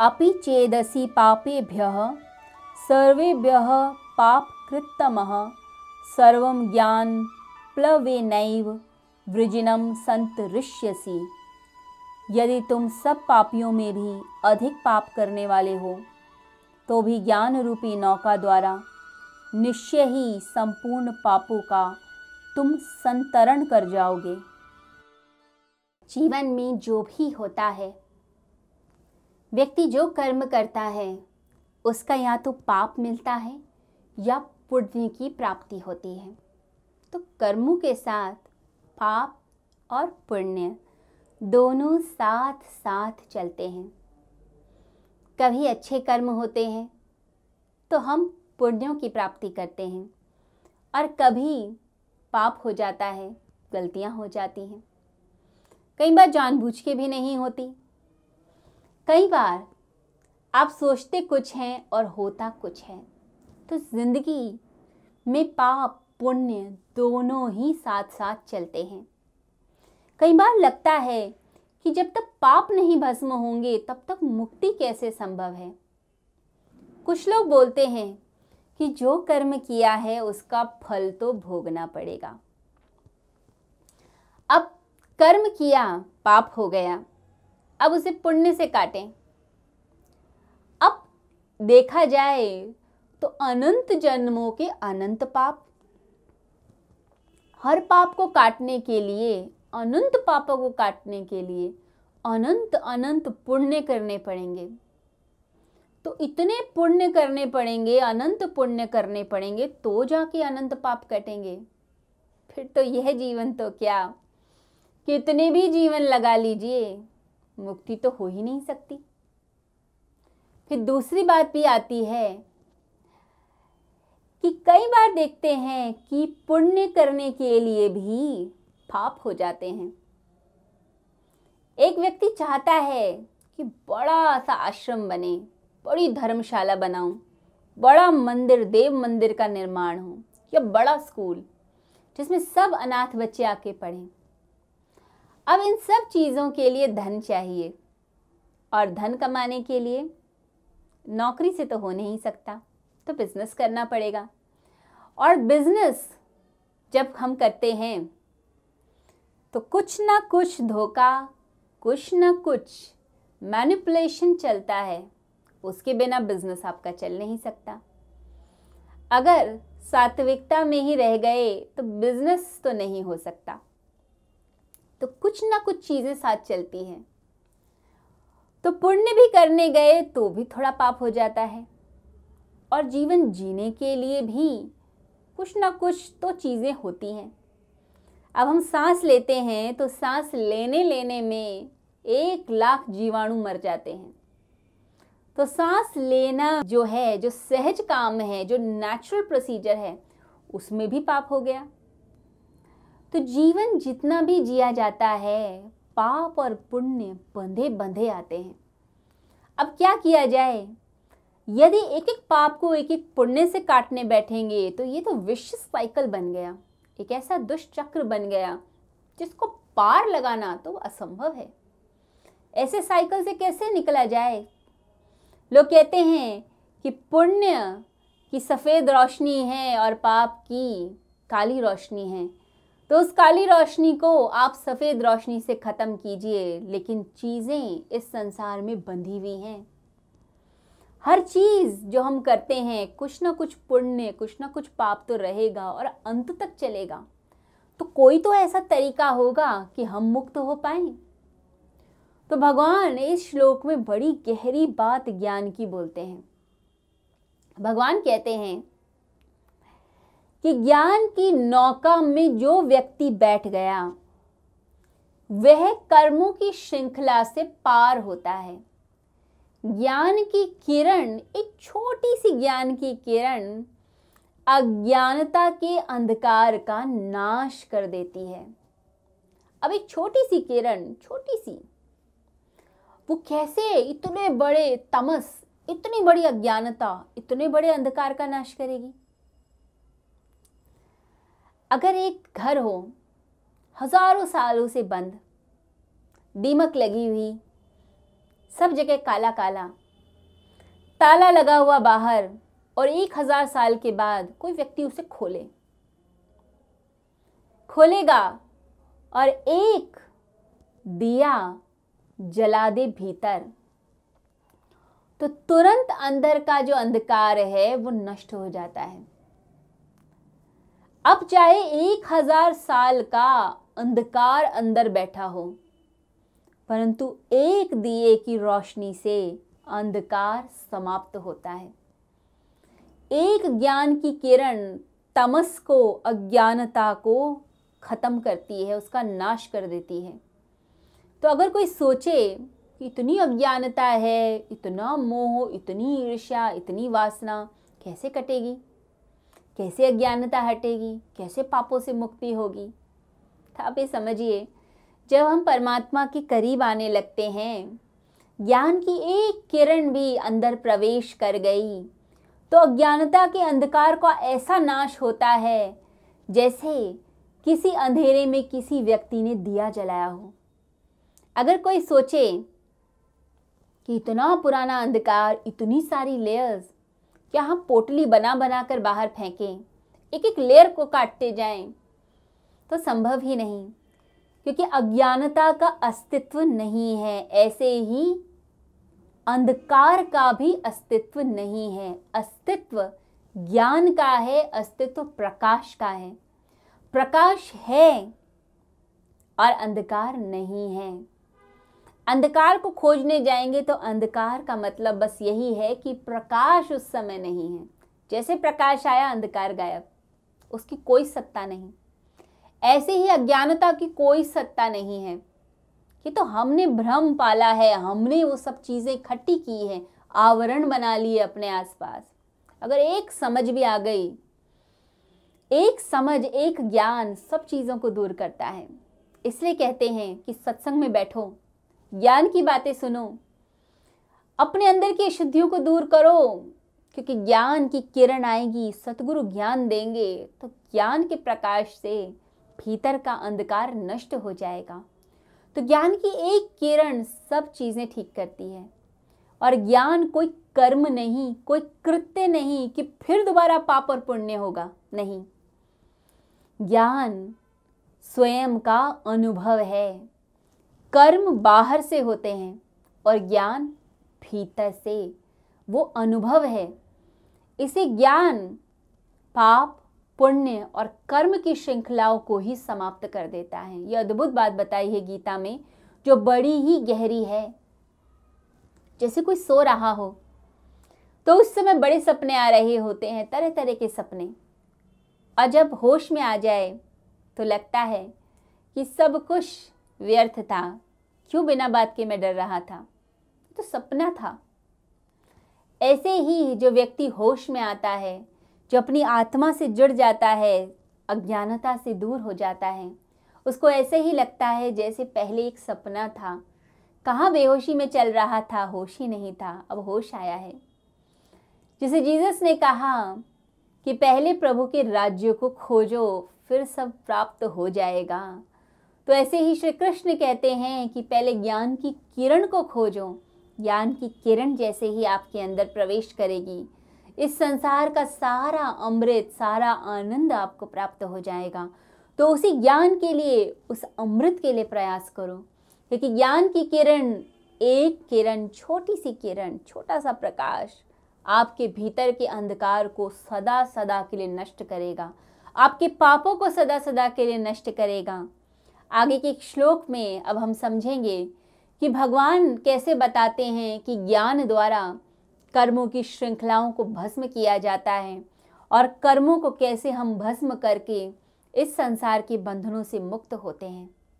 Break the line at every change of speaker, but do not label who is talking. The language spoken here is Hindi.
अभी चेदसी पापेभ्य सर्वेभ्य पापकृतम सर्व ज्ञान प्लव नैव वृजिनम संतरष्यसी यदि तुम सब पापियों में भी अधिक पाप करने वाले हो तो भी ज्ञान रूपी नौका द्वारा निश्चय ही संपूर्ण पापों का तुम संतरण कर जाओगे जीवन में जो भी होता है व्यक्ति जो कर्म करता है उसका या तो पाप मिलता है या पुण्य की प्राप्ति होती है तो कर्मों के साथ पाप और पुण्य दोनों साथ साथ चलते हैं कभी अच्छे कर्म होते हैं तो हम पुण्यों की प्राप्ति करते हैं और कभी पाप हो जाता है गलतियां हो जाती हैं कई बार जानबूझ के भी नहीं होती कई बार आप सोचते कुछ हैं और होता कुछ है तो ज़िंदगी में पाप पुण्य दोनों ही साथ साथ चलते हैं कई बार लगता है कि जब तक पाप नहीं भस्म होंगे तब तक मुक्ति कैसे संभव है कुछ लोग बोलते हैं कि जो कर्म किया है उसका फल तो भोगना पड़ेगा अब कर्म किया पाप हो गया अब उसे पुण्य से काटें अब देखा जाए तो अनंत जन्मों के अनंत पाप हर पाप को काटने के लिए अनंत पापों को काटने के लिए अनंत अनंत पुण्य करने पड़ेंगे तो इतने पुण्य करने पड़ेंगे अनंत पुण्य करने पड़ेंगे तो जाके अनंत पाप कटेंगे फिर तो यह जीवन तो क्या कितने भी जीवन लगा लीजिए मुक्ति तो हो ही नहीं सकती फिर दूसरी बात भी आती है कि कई बार देखते हैं कि पुण्य करने के लिए भी पाप हो जाते हैं एक व्यक्ति चाहता है कि बड़ा सा आश्रम बने बड़ी धर्मशाला बनाऊं, बड़ा मंदिर देव मंदिर का निर्माण हो या बड़ा स्कूल जिसमें सब अनाथ बच्चे आके पढ़ें अब इन सब चीज़ों के लिए धन चाहिए और धन कमाने के लिए नौकरी से तो हो नहीं सकता तो बिज़नेस करना पड़ेगा और बिज़नेस जब हम करते हैं तो कुछ ना कुछ धोखा कुछ ना कुछ मैनिपुलेशन चलता है उसके बिना बिजनेस आपका चल नहीं सकता अगर सात्विकता में ही रह गए तो बिजनेस तो नहीं हो सकता तो कुछ ना कुछ चीज़ें साथ चलती हैं तो पुण्य भी करने गए तो भी थोड़ा पाप हो जाता है और जीवन जीने के लिए भी कुछ ना कुछ तो चीज़ें होती हैं अब हम सांस लेते हैं तो सांस लेने लेने में एक लाख जीवाणु मर जाते हैं तो सांस लेना जो है जो सहज काम है जो नेचुरल प्रोसीजर है उसमें भी पाप हो गया तो जीवन जितना भी जिया जाता है पाप और पुण्य बंधे बंधे आते हैं अब क्या किया जाए यदि एक एक पाप को एक एक पुण्य से काटने बैठेंगे तो ये तो विश्व साइकिल बन गया एक ऐसा दुष्चक्र बन गया जिसको पार लगाना तो असंभव है ऐसे साइकिल से कैसे निकला जाए लोग कहते हैं कि पुण्य की सफ़ेद रोशनी है और पाप की काली रोशनी है तो उस काली रोशनी को आप सफ़ेद रोशनी से ख़त्म कीजिए लेकिन चीज़ें इस संसार में बंधी हुई हैं हर चीज़ जो हम करते हैं कुछ ना कुछ पुण्य कुछ ना कुछ पाप तो रहेगा और अंत तक चलेगा तो कोई तो ऐसा तरीका होगा कि हम मुक्त हो पाए तो भगवान इस श्लोक में बड़ी गहरी बात ज्ञान की बोलते हैं भगवान कहते हैं कि ज्ञान की नौका में जो व्यक्ति बैठ गया वह कर्मों की श्रृंखला से पार होता है ज्ञान की किरण एक छोटी सी ज्ञान की किरण अज्ञानता के अंधकार का नाश कर देती है अब एक छोटी सी किरण छोटी सी वो कैसे इतने बड़े तमस इतनी बड़ी अज्ञानता इतने बड़े अंधकार का नाश करेगी अगर एक घर हो हजारों सालों से बंद दीमक लगी हुई सब जगह काला काला ताला लगा हुआ बाहर और एक हज़ार साल के बाद कोई व्यक्ति उसे खोले खोलेगा और एक दिया जला दे भीतर तो तुरंत अंदर का जो अंधकार है वो नष्ट हो जाता है अब चाहे एक हजार साल का अंधकार अंदर बैठा हो परंतु एक दिए की रोशनी से अंधकार समाप्त होता है एक ज्ञान की किरण तमस को अज्ञानता को ख़त्म करती है उसका नाश कर देती है तो अगर कोई सोचे कि इतनी अज्ञानता है इतना मोह इतनी ईर्ष्या इतनी वासना कैसे कटेगी कैसे अज्ञानता हटेगी कैसे पापों से मुक्ति होगी तो आप ये समझिए जब हम परमात्मा के करीब आने लगते हैं ज्ञान की एक किरण भी अंदर प्रवेश कर गई तो अज्ञानता के अंधकार का ऐसा नाश होता है जैसे किसी अंधेरे में किसी व्यक्ति ने दिया जलाया हो अगर कोई सोचे कि इतना पुराना अंधकार इतनी सारी लेयर्स क्या हम हाँ, पोटली बना बना कर बाहर फेंकें एक एक लेयर को काटते जाएं तो संभव ही नहीं क्योंकि अज्ञानता का अस्तित्व नहीं है ऐसे ही अंधकार का भी अस्तित्व नहीं है अस्तित्व ज्ञान का है अस्तित्व प्रकाश का है प्रकाश है और अंधकार नहीं है अंधकार को खोजने जाएंगे तो अंधकार का मतलब बस यही है कि प्रकाश उस समय नहीं है जैसे प्रकाश आया अंधकार गायब उसकी कोई सत्ता नहीं ऐसे ही अज्ञानता की कोई सत्ता नहीं है कि तो हमने भ्रम पाला है हमने वो सब चीज़ें इकट्ठी की हैं आवरण बना लिए अपने आसपास अगर एक समझ भी आ गई एक समझ एक ज्ञान सब चीज़ों को दूर करता है इसलिए कहते हैं कि सत्संग में बैठो ज्ञान की बातें सुनो अपने अंदर की अशुद्धियों को दूर करो क्योंकि ज्ञान की किरण आएगी सतगुरु ज्ञान देंगे तो ज्ञान के प्रकाश से भीतर का अंधकार नष्ट हो जाएगा तो ज्ञान की एक किरण सब चीज़ें ठीक करती है और ज्ञान कोई कर्म नहीं कोई कृत्य नहीं कि फिर दोबारा पाप और पुण्य होगा नहीं ज्ञान स्वयं का अनुभव है कर्म बाहर से होते हैं और ज्ञान भीतर से वो अनुभव है इसे ज्ञान पाप पुण्य और कर्म की श्रृंखलाओं को ही समाप्त कर देता है यह अद्भुत बात बताई है गीता में जो बड़ी ही गहरी है जैसे कोई सो रहा हो तो उस समय बड़े सपने आ रहे होते हैं तरह तरह के सपने और जब होश में आ जाए तो लगता है कि सब कुछ व्यर्थ था क्यों बिना बात के मैं डर रहा था तो सपना था ऐसे ही जो व्यक्ति होश में आता है जो अपनी आत्मा से जुड़ जाता है अज्ञानता से दूर हो जाता है उसको ऐसे ही लगता है जैसे पहले एक सपना था कहाँ बेहोशी में चल रहा था होश ही नहीं था अब होश आया है जिसे जीसस ने कहा कि पहले प्रभु के राज्य को खोजो फिर सब प्राप्त हो जाएगा तो ऐसे ही श्री कृष्ण कहते हैं कि पहले ज्ञान की किरण को खोजो ज्ञान की किरण जैसे ही आपके अंदर प्रवेश करेगी इस संसार का सारा अमृत सारा आनंद आपको प्राप्त हो जाएगा तो उसी ज्ञान के लिए उस अमृत के लिए प्रयास करो क्योंकि ज्ञान की किरण एक किरण छोटी सी किरण छोटा सा प्रकाश आपके भीतर के अंधकार को सदा सदा के लिए नष्ट करेगा आपके पापों को सदा सदा के लिए नष्ट करेगा आगे के श्लोक में अब हम समझेंगे कि भगवान कैसे बताते हैं कि ज्ञान द्वारा कर्मों की श्रृंखलाओं को भस्म किया जाता है और कर्मों को कैसे हम भस्म करके इस संसार के बंधनों से मुक्त होते हैं